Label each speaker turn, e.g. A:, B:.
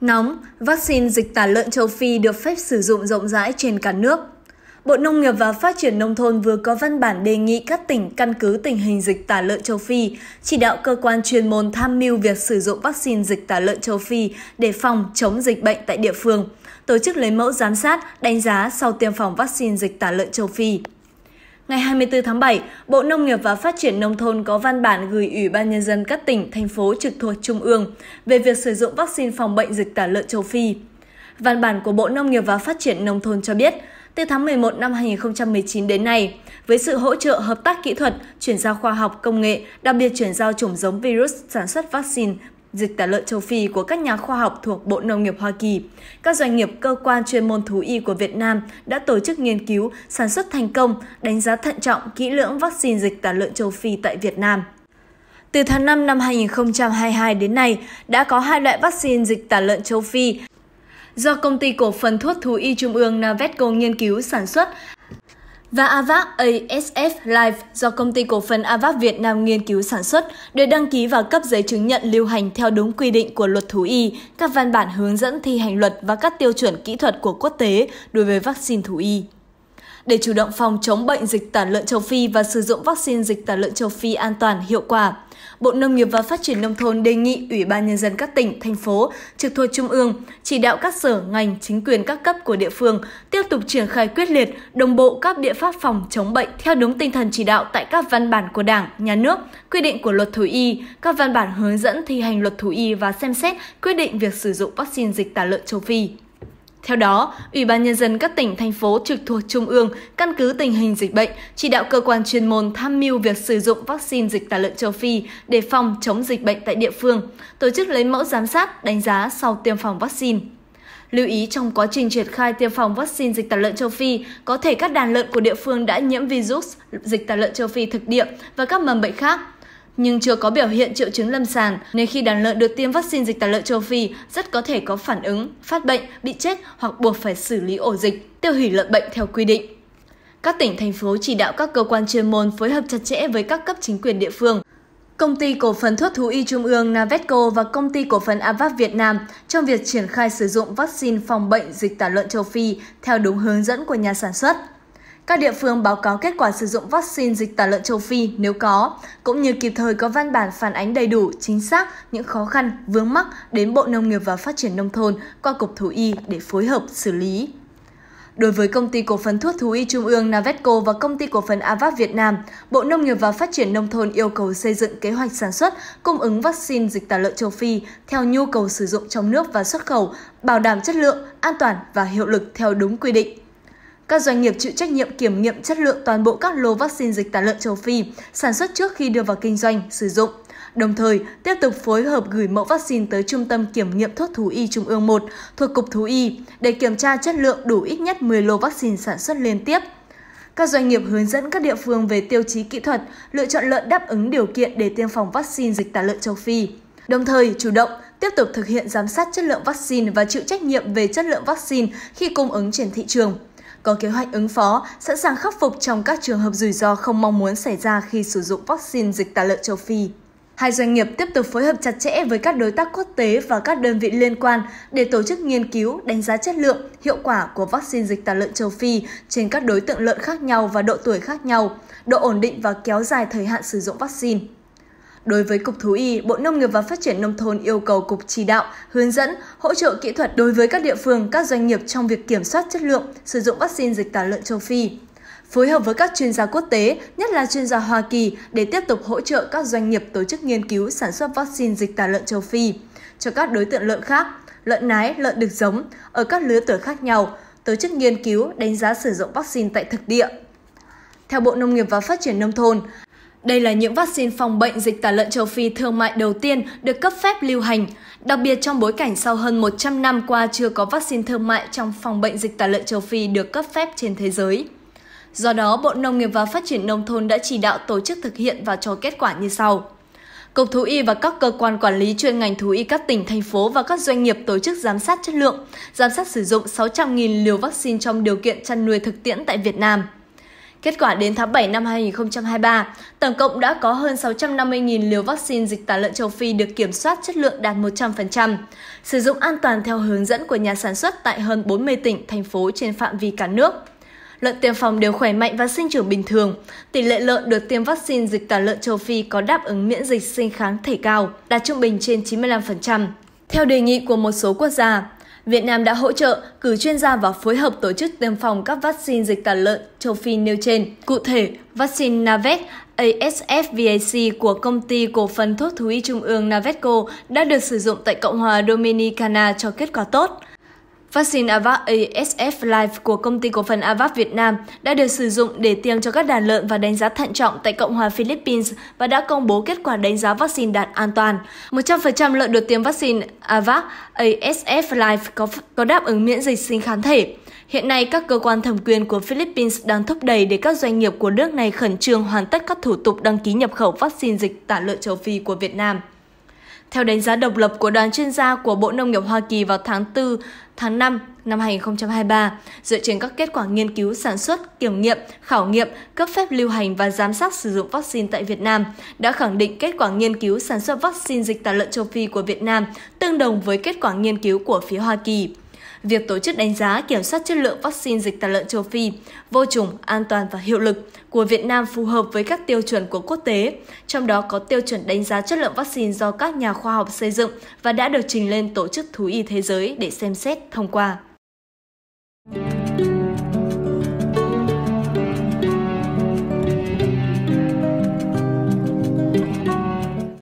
A: Nóng, vaccine dịch tả lợn châu Phi được phép sử dụng rộng rãi trên cả nước. Bộ Nông nghiệp và Phát triển Nông thôn vừa có văn bản đề nghị các tỉnh căn cứ tình hình dịch tả lợn châu Phi, chỉ đạo cơ quan chuyên môn tham mưu việc sử dụng vaccine dịch tả lợn châu Phi để phòng chống dịch bệnh tại địa phương, tổ chức lấy mẫu giám sát, đánh giá sau tiêm phòng vaccine dịch tả lợn châu Phi. Ngày 24 tháng 7, Bộ Nông nghiệp và Phát triển Nông thôn có văn bản gửi Ủy ban Nhân dân các tỉnh, thành phố trực thuộc Trung ương về việc sử dụng vaccine phòng bệnh dịch tả lợn châu Phi. Văn bản của Bộ Nông nghiệp và Phát triển Nông thôn cho biết, từ tháng 11 năm 2019 đến nay, với sự hỗ trợ hợp tác kỹ thuật, chuyển giao khoa học, công nghệ, đặc biệt chuyển giao chủng giống virus sản xuất vaccine dịch tả lợn châu Phi của các nhà khoa học thuộc Bộ Nông nghiệp Hoa Kỳ. Các doanh nghiệp cơ quan chuyên môn thú y của Việt Nam đã tổ chức nghiên cứu, sản xuất thành công, đánh giá thận trọng kỹ lưỡng vaccine dịch tả lợn châu Phi tại Việt Nam. Từ tháng 5 năm 2022 đến nay, đã có hai loại vaccine dịch tả lợn châu Phi do Công ty Cổ phần Thuốc Thú y Trung ương Navetco nghiên cứu sản xuất và AVAC ASF Life do công ty cổ phần AVAC Việt Nam nghiên cứu sản xuất được đăng ký và cấp giấy chứng nhận lưu hành theo đúng quy định của luật thú y, các văn bản hướng dẫn thi hành luật và các tiêu chuẩn kỹ thuật của quốc tế đối với vaccine thú y. Để chủ động phòng chống bệnh dịch tả lợn châu Phi và sử dụng vaccine dịch tả lợn châu Phi an toàn hiệu quả, Bộ Nông nghiệp và Phát triển Nông thôn đề nghị Ủy ban Nhân dân các tỉnh, thành phố trực thuộc Trung ương chỉ đạo các sở, ngành, chính quyền các cấp của địa phương tiếp tục triển khai quyết liệt, đồng bộ các biện pháp phòng chống bệnh theo đúng tinh thần chỉ đạo tại các văn bản của Đảng, Nhà nước, quy định của luật thú y, các văn bản hướng dẫn thi hành luật thú y và xem xét quyết định việc sử dụng vaccine dịch tả lợn châu Phi. Theo đó, Ủy ban Nhân dân các tỉnh, thành phố trực thuộc Trung ương căn cứ tình hình dịch bệnh, chỉ đạo cơ quan chuyên môn tham mưu việc sử dụng vaccine dịch tả lợn châu Phi để phòng chống dịch bệnh tại địa phương, tổ chức lấy mẫu giám sát, đánh giá sau tiêm phòng vaccine. Lưu ý trong quá trình triển khai tiêm phòng vaccine dịch tả lợn châu Phi, có thể các đàn lợn của địa phương đã nhiễm virus dịch tả lợn châu Phi thực địa và các mầm bệnh khác – nhưng chưa có biểu hiện triệu chứng lâm sàng nên khi đàn lợn được tiêm vaccine dịch tả lợn châu Phi rất có thể có phản ứng, phát bệnh, bị chết hoặc buộc phải xử lý ổ dịch, tiêu hủy lợn bệnh theo quy định. Các tỉnh, thành phố chỉ đạo các cơ quan chuyên môn phối hợp chặt chẽ với các cấp chính quyền địa phương, Công ty cổ phần thuốc thú y trung ương Navetco và công ty cổ phần Avac Việt Nam trong việc triển khai sử dụng vaccine phòng bệnh dịch tả lợn châu Phi theo đúng hướng dẫn của nhà sản xuất. Các địa phương báo cáo kết quả sử dụng vaccine dịch tả lợn châu Phi nếu có, cũng như kịp thời có văn bản phản ánh đầy đủ, chính xác những khó khăn, vướng mắc đến Bộ Nông nghiệp và Phát triển Nông thôn qua Cục Thú y để phối hợp xử lý. Đối với công ty cổ phần thuốc thú y trung ương Navetco và công ty cổ phần Avac Việt Nam, Bộ Nông nghiệp và Phát triển Nông thôn yêu cầu xây dựng kế hoạch sản xuất, cung ứng vaccine dịch tả lợn châu Phi theo nhu cầu sử dụng trong nước và xuất khẩu, bảo đảm chất lượng, an toàn và hiệu lực theo đúng quy định các doanh nghiệp chịu trách nhiệm kiểm nghiệm chất lượng toàn bộ các lô vaccine dịch tả lợn châu Phi sản xuất trước khi đưa vào kinh doanh, sử dụng. Đồng thời, tiếp tục phối hợp gửi mẫu vaccine tới Trung tâm Kiểm nghiệm Thuốc Thú Y Trung ương 1 thuộc Cục Thú Y để kiểm tra chất lượng đủ ít nhất 10 lô vaccine sản xuất liên tiếp. Các doanh nghiệp hướng dẫn các địa phương về tiêu chí kỹ thuật, lựa chọn lợn đáp ứng điều kiện để tiêm phòng vaccine dịch tả lợn châu Phi. Đồng thời, chủ động, tiếp tục thực hiện giám sát chất lượng vaccine và chịu trách nhiệm về chất lượng vaccine khi cung ứng trên thị trường có kế hoạch ứng phó, sẵn sàng khắc phục trong các trường hợp rủi ro không mong muốn xảy ra khi sử dụng vaccine dịch tả lợn châu Phi. Hai doanh nghiệp tiếp tục phối hợp chặt chẽ với các đối tác quốc tế và các đơn vị liên quan để tổ chức nghiên cứu, đánh giá chất lượng, hiệu quả của vaccine dịch tả lợn châu Phi trên các đối tượng lợn khác nhau và độ tuổi khác nhau, độ ổn định và kéo dài thời hạn sử dụng vaccine. Đối với Cục Thú Y, Bộ Nông nghiệp và Phát triển Nông thôn yêu cầu Cục chỉ đạo, hướng dẫn, hỗ trợ kỹ thuật đối với các địa phương, các doanh nghiệp trong việc kiểm soát chất lượng, sử dụng vaccine dịch tả lợn châu Phi phối hợp với các chuyên gia quốc tế, nhất là chuyên gia Hoa Kỳ, để tiếp tục hỗ trợ các doanh nghiệp tổ chức nghiên cứu sản xuất vaccine dịch tả lợn châu Phi cho các đối tượng lợn khác, lợn nái, lợn được giống ở các lứa tuổi khác nhau, tổ chức nghiên cứu đánh giá sử dụng vaccine tại thực địa. Theo Bộ Nông nghiệp và Phát triển Nông thôn, đây là những vaccine phòng bệnh dịch tả lợn châu Phi thương mại đầu tiên được cấp phép lưu hành, đặc biệt trong bối cảnh sau hơn 100 năm qua chưa có vaccine thương mại trong phòng bệnh dịch tả lợn châu Phi được cấp phép trên thế giới. Do đó, Bộ Nông nghiệp và Phát triển Nông thôn đã chỉ đạo tổ chức thực hiện và cho kết quả như sau. Cục Thú y và các cơ quan quản lý chuyên ngành thú y các tỉnh, thành phố và các doanh nghiệp tổ chức giám sát chất lượng, giám sát sử dụng 600.000 liều vaccine trong điều kiện chăn nuôi thực tiễn tại Việt Nam. Kết quả đến tháng 7 năm 2023, tổng cộng đã có hơn 650.000 liều vaccine dịch tả lợn châu Phi được kiểm soát chất lượng đạt 100%, sử dụng an toàn theo hướng dẫn của nhà sản xuất tại hơn 40 tỉnh, thành phố trên phạm vi cả nước lợn tiêm phòng đều khỏe mạnh và sinh trưởng bình thường. Tỷ lệ lợn được tiêm vaccine dịch tả lợn châu Phi có đáp ứng miễn dịch sinh kháng thể cao, đạt trung bình trên 95%. Theo đề nghị của một số quốc gia, Việt Nam đã hỗ trợ, cử chuyên gia và phối hợp tổ chức tiêm phòng các vaccine dịch tả lợn châu Phi nêu trên. Cụ thể, vaccine Navet ASFVAC của công ty cổ phần thuốc thú y trung ương Navetco đã được sử dụng tại Cộng hòa Dominicana cho kết quả tốt. Vaccine Avac ASF Life của công ty cổ phần Avac Việt Nam đã được sử dụng để tiêm cho các đàn lợn và đánh giá thận trọng tại Cộng hòa Philippines và đã công bố kết quả đánh giá vaccine đạt an toàn. 100% lợn được tiêm vaccine Avac ASF Life có, có đáp ứng miễn dịch sinh kháng thể. Hiện nay, các cơ quan thẩm quyền của Philippines đang thúc đẩy để các doanh nghiệp của nước này khẩn trương hoàn tất các thủ tục đăng ký nhập khẩu vaccine dịch tả lợn châu Phi của Việt Nam. Theo đánh giá độc lập của đoàn chuyên gia của Bộ Nông nghiệp Hoa Kỳ vào tháng 4, tháng 5 năm 2023, dựa trên các kết quả nghiên cứu sản xuất, kiểm nghiệm, khảo nghiệm, cấp phép lưu hành và giám sát sử dụng vaccine tại Việt Nam, đã khẳng định kết quả nghiên cứu sản xuất vaccine dịch tả lợn châu Phi của Việt Nam tương đồng với kết quả nghiên cứu của phía Hoa Kỳ. Việc tổ chức đánh giá kiểm soát chất lượng vaccine dịch tả lợn châu Phi, vô trùng, an toàn và hiệu lực của Việt Nam phù hợp với các tiêu chuẩn của quốc tế, trong đó có tiêu chuẩn đánh giá chất lượng vaccine do các nhà khoa học xây dựng và đã được trình lên Tổ chức Thú y Thế giới để xem xét thông qua.